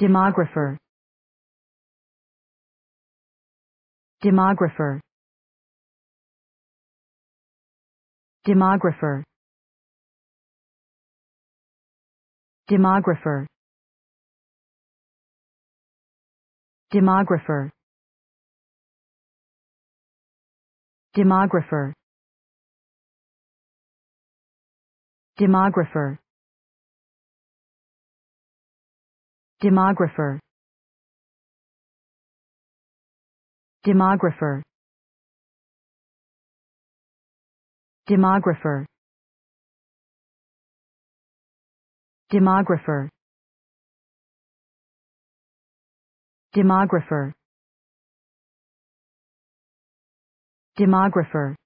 demographer demographer demographer demographer demographer demographer demographer demographer demographer demographer demographer demographer demographer